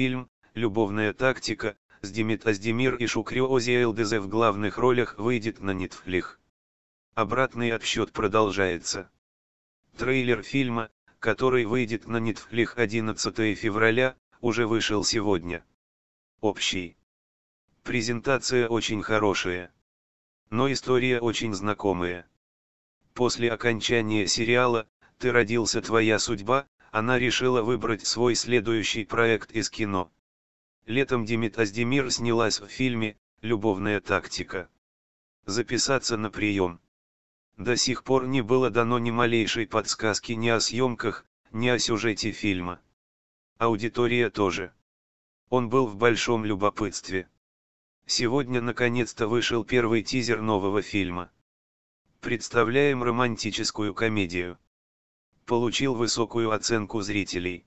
фильм «Любовная тактика» с Димит Аздемир и Шукриози Элдезе в главных ролях выйдет на Netflix. Обратный отсчет продолжается. Трейлер фильма, который выйдет на Netflix 11 февраля, уже вышел сегодня. Общий. Презентация очень хорошая. Но история очень знакомая. После окончания сериала «Ты родился твоя судьба», она решила выбрать свой следующий проект из кино. Летом Димит Аздемир снялась в фильме «Любовная тактика». Записаться на прием. До сих пор не было дано ни малейшей подсказки ни о съемках, ни о сюжете фильма. Аудитория тоже. Он был в большом любопытстве. Сегодня наконец-то вышел первый тизер нового фильма. Представляем романтическую комедию получил высокую оценку зрителей.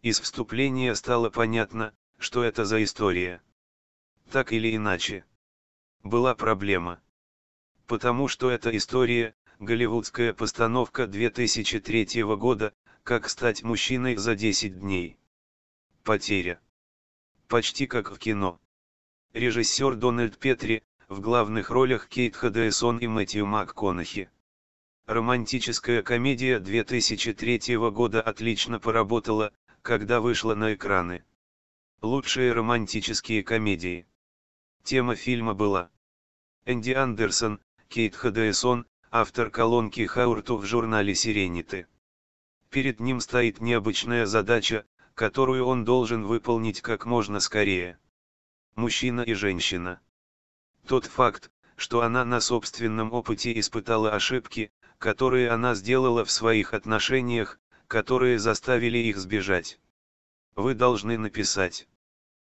Из вступления стало понятно, что это за история. Так или иначе. Была проблема. Потому что эта история, голливудская постановка 2003 года, как стать мужчиной за 10 дней. Потеря. Почти как в кино. Режиссер Дональд Петри, в главных ролях Кейт Хадесон и Мэтью МакКонахи. Романтическая комедия 2003 года отлично поработала, когда вышла на экраны. Лучшие романтические комедии. Тема фильма была. Энди Андерсон, Кейт Хадесон, автор колонки Хаурту в журнале Сирениты. Перед ним стоит необычная задача, которую он должен выполнить как можно скорее. Мужчина и женщина. Тот факт, что она на собственном опыте испытала ошибки, которые она сделала в своих отношениях, которые заставили их сбежать. Вы должны написать.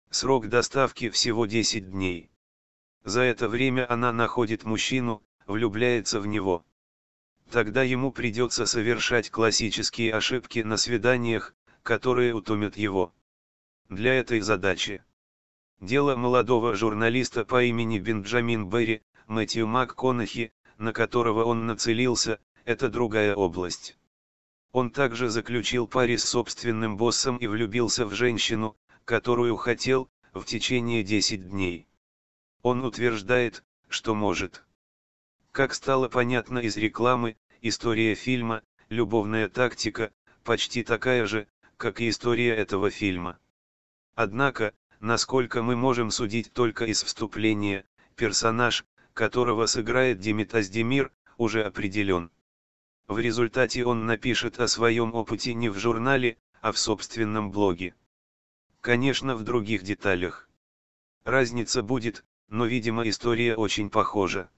Срок доставки всего 10 дней. За это время она находит мужчину, влюбляется в него. Тогда ему придется совершать классические ошибки на свиданиях, которые утомят его. Для этой задачи. Дело молодого журналиста по имени Бенджамин Берри, Мэтью МакКонахи, на которого он нацелился, это другая область. Он также заключил пари с собственным боссом и влюбился в женщину, которую хотел, в течение 10 дней. Он утверждает, что может. Как стало понятно из рекламы, история фильма, любовная тактика, почти такая же, как и история этого фильма. Однако, насколько мы можем судить только из вступления, персонаж, которого сыграет Димитас Демир, уже определен. В результате он напишет о своем опыте не в журнале, а в собственном блоге. Конечно в других деталях. Разница будет, но видимо история очень похожа.